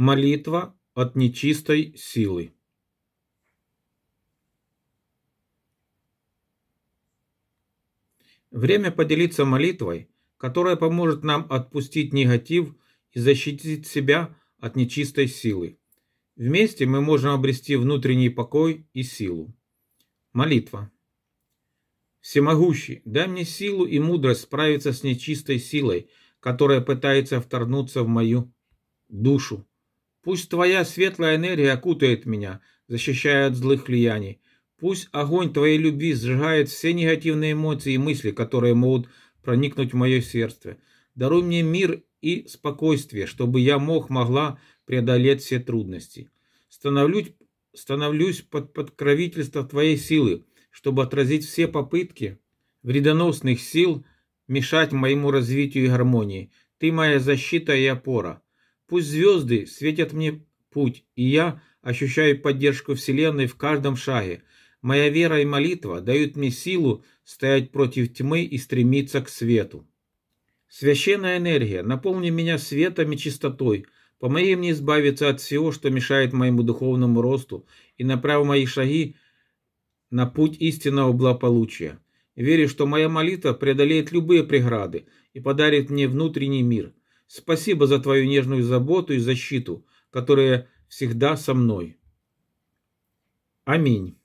Молитва от нечистой силы. Время поделиться молитвой, которая поможет нам отпустить негатив и защитить себя от нечистой силы. Вместе мы можем обрести внутренний покой и силу. Молитва. Всемогущий, дай мне силу и мудрость справиться с нечистой силой, которая пытается вторнуться в мою душу. Пусть твоя светлая энергия окутает меня, защищая от злых влияний. Пусть огонь твоей любви сжигает все негативные эмоции и мысли, которые могут проникнуть в мое сердце. Даруй мне мир и спокойствие, чтобы я мог, могла преодолеть все трудности. Становлюсь, становлюсь под подкровительство твоей силы, чтобы отразить все попытки вредоносных сил мешать моему развитию и гармонии. Ты моя защита и опора. Пусть звезды светят мне путь, и я ощущаю поддержку Вселенной в каждом шаге. Моя вера и молитва дают мне силу стоять против тьмы и стремиться к свету. Священная энергия, наполни меня светом и чистотой, помоги мне избавиться от всего, что мешает моему духовному росту, и направь мои шаги на путь истинного благополучия. Верю, что моя молитва преодолеет любые преграды и подарит мне внутренний мир, Спасибо за твою нежную заботу и защиту, которая всегда со мной. Аминь.